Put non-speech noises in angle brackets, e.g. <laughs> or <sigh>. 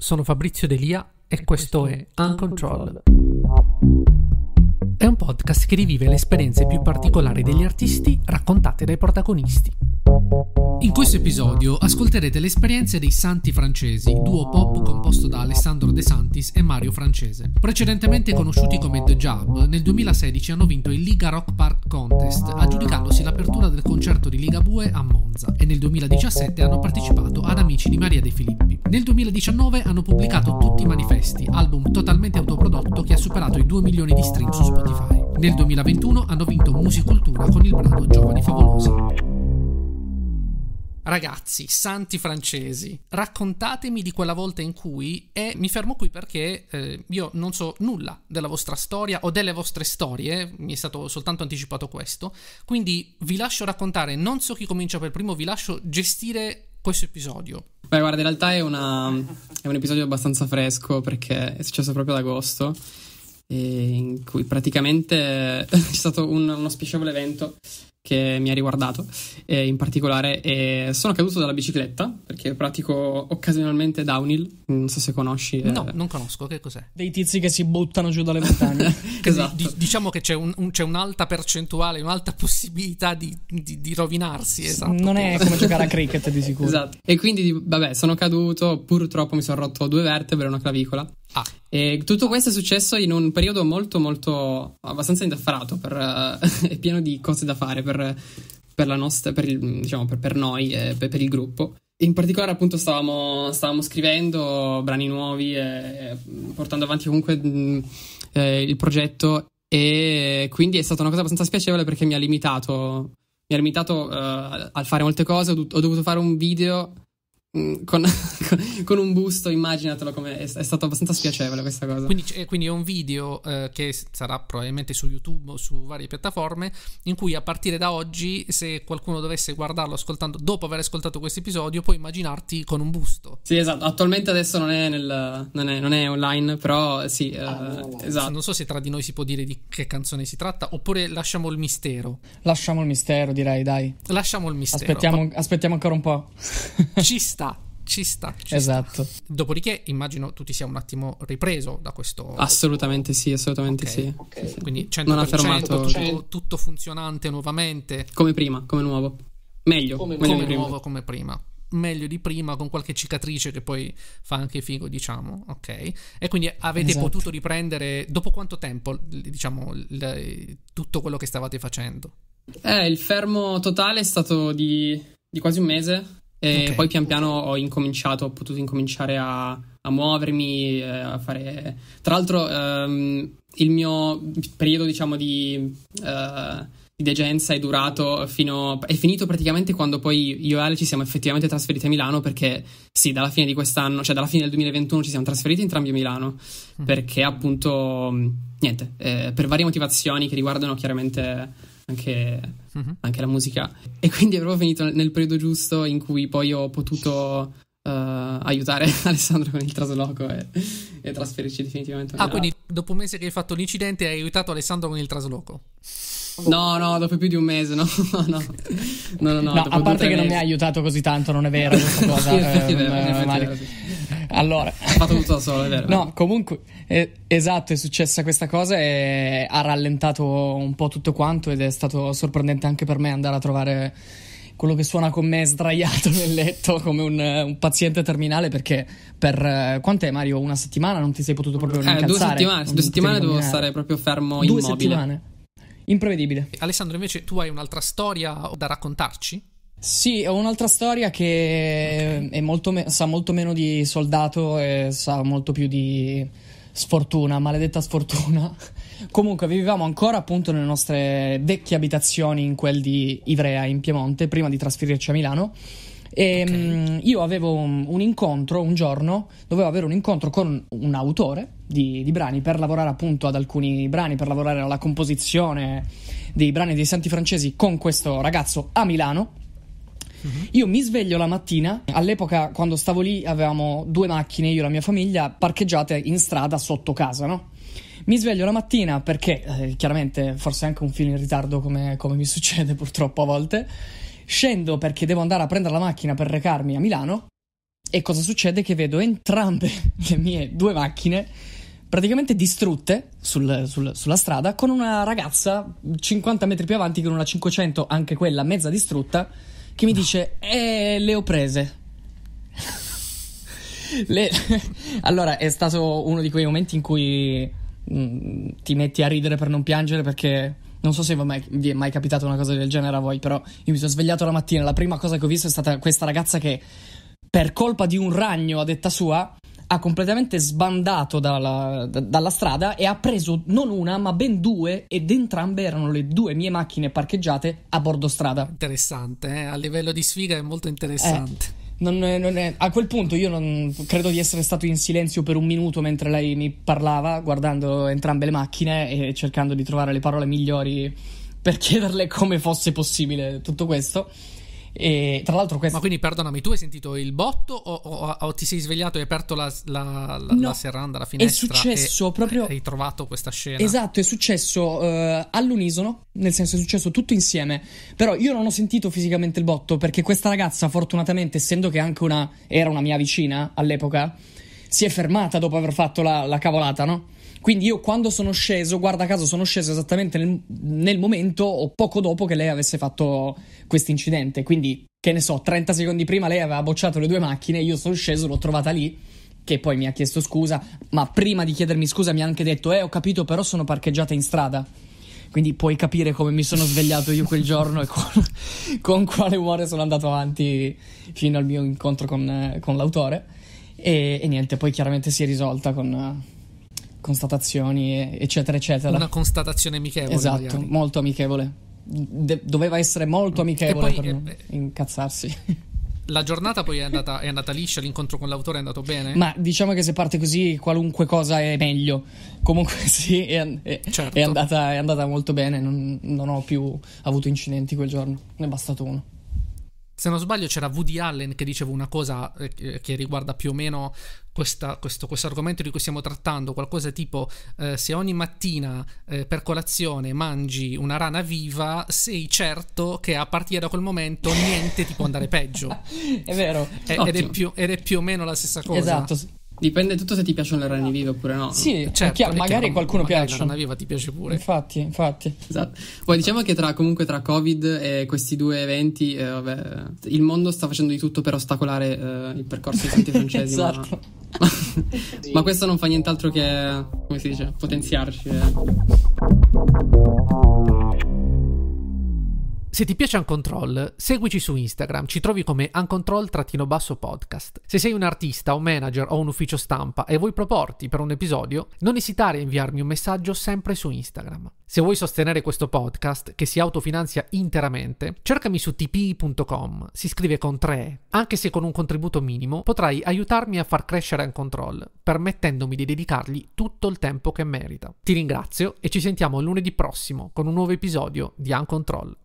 sono Fabrizio Delia e questo è Uncontrolled. È un podcast che rivive le esperienze più particolari degli artisti raccontate dai protagonisti. In questo episodio ascolterete le esperienze dei Santi Francesi, duo pop composto Curtis e Mario Francese. Precedentemente conosciuti come The Jab, nel 2016 hanno vinto il Liga Rock Park Contest, aggiudicandosi l'apertura del concerto di Liga Bue a Monza, e nel 2017 hanno partecipato ad Amici di Maria De Filippi. Nel 2019 hanno pubblicato Tutti i Manifesti, album totalmente autoprodotto che ha superato i 2 milioni di stream su Spotify. Nel 2021 hanno vinto Musicultura con il brano Giovani Favolosi. Ragazzi, santi francesi, raccontatemi di quella volta in cui, e mi fermo qui perché eh, io non so nulla della vostra storia o delle vostre storie, mi è stato soltanto anticipato questo, quindi vi lascio raccontare, non so chi comincia per primo, vi lascio gestire questo episodio. Beh, guarda, in realtà è, una, è un episodio abbastanza fresco perché è successo proprio ad agosto in cui praticamente c'è <laughs> stato un, uno spiacevole evento che mi ha riguardato eh, in particolare eh, sono caduto dalla bicicletta perché pratico occasionalmente downhill non so se conosci eh. no non conosco che cos'è dei tizi che si buttano giù dalle montagne <laughs> esatto. D- diciamo che c'è, un, un, c'è, un'alta percentuale un'alta possibilità di, di, di rovinarsi esatto. non è come giocare a <laughs> cricket di sicuro esatto e quindi vabbè sono caduto purtroppo mi sono rotto due vertebre e una clavicola Ah. E tutto questo è successo in un periodo molto, molto abbastanza indaffarato, per, eh, <laughs> è pieno di cose da fare per, per la nostra, per, il, diciamo, per, per noi e per, per, il gruppo. In particolare, appunto, stavamo, stavamo scrivendo brani nuovi, e, portando avanti comunque mh, mm, eh, il progetto, e quindi è stata una cosa abbastanza spiacevole perché mi ha limitato. Mi ha limitato uh, eh, al fare molte cose, ho dovuto fare un video Mm, <laughs> con, con, un busto, immaginatelo come è, è stato abbastanza spiacevole questa cosa. Quindi, eh, quindi è un video eh, che sarà probabilmente su YouTube o su varie piattaforme in cui a partire da oggi se qualcuno dovesse guardarlo ascoltando dopo aver ascoltato questo episodio puoi immaginarti con un busto. Sì, esatto, attualmente adesso non è, nel, non è, non è online, però sì, eh, ah, esatto. Non so se tra di noi si può dire di che canzone si tratta oppure lasciamo il mistero. Lasciamo il mistero, direi, dai. Lasciamo il mistero. Aspettiamo, aspettiamo ancora un po'. Ci sta ci sta. Ci esatto. Sta. Dopodiché immagino tu ti sia un attimo ripreso da questo. Assolutamente sì, assolutamente okay, sì. Okay. sì. Quindi 100%, non ha fermato. Tutto, cioè, tutto, funzionante nuovamente. Come prima, come nuovo. Meglio, come, meglio come prima. nuovo, come prima meglio di prima con qualche cicatrice che poi fa anche figo, diciamo, ok? E quindi avete esatto. potuto riprendere dopo quanto tempo, diciamo, l- tutto quello che stavate facendo? Eh, il fermo totale è stato di, di quasi un mese, e okay. poi pian piano ho incominciato, ho potuto incominciare a, a muovermi, eh, a fare... Tra l'altro um, il mio periodo, diciamo, di... Uh, di degenza è durato fino. è finito praticamente quando poi io e Ale ci siamo effettivamente trasferiti a Milano perché sì, dalla fine di quest'anno, cioè dalla fine del 2021 ci siamo trasferiti entrambi a Milano mm. perché appunto niente, eh, per varie motivazioni che riguardano chiaramente anche, uh-huh. anche la musica. E quindi è proprio finito nel periodo giusto in cui poi ho potuto Uh, aiutare <laughs> Alessandro con il trasloco e, e trasferirci definitivamente. Ah, quindi dopo un mese che hai fatto l'incidente hai aiutato Alessandro con il trasloco? No, no, dopo più di un mese, no, <laughs> no, no, no, no, no a parte che mesi. non mi ha aiutato così tanto, non è vero <laughs> questa cosa. eh, vero, eh, vero, sì allora, ha fatto tutto da solo, è vero? No, comunque, eh, esatto, è successa questa cosa e ha rallentato un po' tutto quanto ed è stato sorprendente anche per me andare a trovare quello che suona con me sdraiato <laughs> nel letto come un, un paziente terminale perché per eh, quant'è Mario una settimana non ti sei potuto proprio eh, due settimane, due settimane dovevo stare proprio fermo due immobile due settimane imprevedibile Alessandro invece tu hai un'altra storia da raccontarci? Sì, ho un'altra storia che okay. molto me- sa molto meno di soldato e sa molto più di sfortuna, maledetta sfortuna. <laughs> Comunque vivevamo ancora appunto nelle nostre vecchie abitazioni in quel di Ivrea in Piemonte prima di trasferirci a Milano. E ehm, okay. mh, io avevo un, un, incontro un giorno, dovevo avere un incontro con un autore di, di brani per lavorare appunto ad alcuni brani, per lavorare alla composizione dei brani dei Santi Francesi con questo ragazzo a Milano Mm-hmm. Io mi sveglio la mattina, all'epoca quando stavo lì avevamo due macchine, io e la mia famiglia, parcheggiate in strada sotto casa, no? Mi sveglio la mattina perché, eh, chiaramente, forse anche un film in ritardo come, come mi <laughs> succede purtroppo a volte, scendo perché devo andare a prendere la macchina per recarmi a Milano e cosa succede? Che vedo entrambe <laughs> le mie due macchine praticamente distrutte sul, sul, sulla strada con una ragazza 50 metri più avanti con una 500, anche quella mezza distrutta che mi dice, eh, le ho prese. le... <laughs> allora, è stato uno di quei momenti in cui mh, mm, ti metti a ridere per non piangere perché... Non so se vi è mai capitato una cosa del genere a voi, però io mi sono svegliato la mattina la prima cosa che ho visto è stata questa ragazza che per colpa di un ragno a detta sua ha completamente sbandato dalla, dalla strada e ha preso non una, ma ben due, ed entrambe erano le due mie macchine parcheggiate a bordo strada. Interessante, eh? a livello di sfiga è molto interessante. Eh. Non non è. a quel punto io non credo di essere stato in silenzio per un minuto mentre lei mi parlava, guardando entrambe le macchine e cercando di trovare le parole migliori per <laughs> chiederle come fosse possibile tutto questo. E tra l'altro, questo. Ma quindi perdonami, tu hai sentito il botto o, o, o ti sei svegliato e hai aperto la, la, la, no, la serranda, la finestra? È successo e proprio. Hai trovato questa scena. Esatto, è successo uh, all'unisono, nel senso è successo tutto insieme. Però io non ho sentito fisicamente il botto perché questa ragazza, fortunatamente, essendo che anche una era una mia vicina all'epoca, si è fermata dopo aver fatto la, la cavolata, no? Quindi io quando sono sceso, guarda caso, sono sceso esattamente nel, nel momento o poco dopo che lei avesse fatto questo incidente. Quindi, che ne so, 30 secondi prima lei aveva bocciato le due macchine, io sono sceso, l'ho trovata lì che poi mi ha chiesto scusa, ma prima di chiedermi scusa mi ha anche detto "Eh, ho capito, però sono parcheggiata in strada". Quindi puoi capire come mi sono svegliato io quel giorno e con, <laughs> con quale umore sono andato avanti fino al mio incontro con, con l'autore. E, e, niente, poi chiaramente si è risolta con, constatazioni, eccetera, eccetera. Una constatazione amichevole. Esatto, magari. molto amichevole. De- doveva essere molto amichevole poi, per eh, me, eh, incazzarsi. <laughs> La giornata poi è andata, è andata, liscia, l'incontro con l'autore è andato bene? Ma diciamo che se parte così qualunque cosa è meglio. Comunque <laughs> sì, è, è, certo. è andata, andata, molto bene, non, non ho più avuto incidenti quel giorno, ne è bastato uno se non sbaglio c'era Woody Allen che diceva una cosa eh, che riguarda più o meno questa, questo, questo, argomento di cui stiamo trattando, qualcosa tipo eh, se ogni mattina eh, per colazione mangi una rana viva, sei certo che a partire da quel momento niente ti può andare peggio. <laughs> è vero. È, ed, è più, ed, è più, o meno la stessa cosa. Esatto, Dipende tutto se ti piacciono le rane vive oppure no. Sì, cioè, certo, chiaro, magari non, qualcuno magari piace. La rana viva ti piace pure. Infatti, infatti. Esatto. Poi diciamo che tra, comunque tra Covid e questi due eventi, eh, vabbè, il mondo sta facendo di tutto per ostacolare eh, il percorso dei santi <laughs> francesi. esatto. Ma, <laughs> ma, questo non fa nient'altro che, come si dice, potenziarci. Eh. Se ti piace Uncontrol, seguici su Instagram, ci trovi come uncontrol-podcast. Se sei un artista, un manager o un ufficio stampa e vuoi proporti per un episodio, non esitare a inviarmi un messaggio sempre su Instagram. Se vuoi sostenere questo podcast, che si autofinanzia interamente, cercami su tpi.com, si scrive con 3 Anche se con un contributo minimo, potrai aiutarmi a far crescere Uncontrol, permettendomi di dedicargli tutto il tempo che merita. Ti ringrazio e ci sentiamo lunedì prossimo con un nuovo episodio di Uncontrol.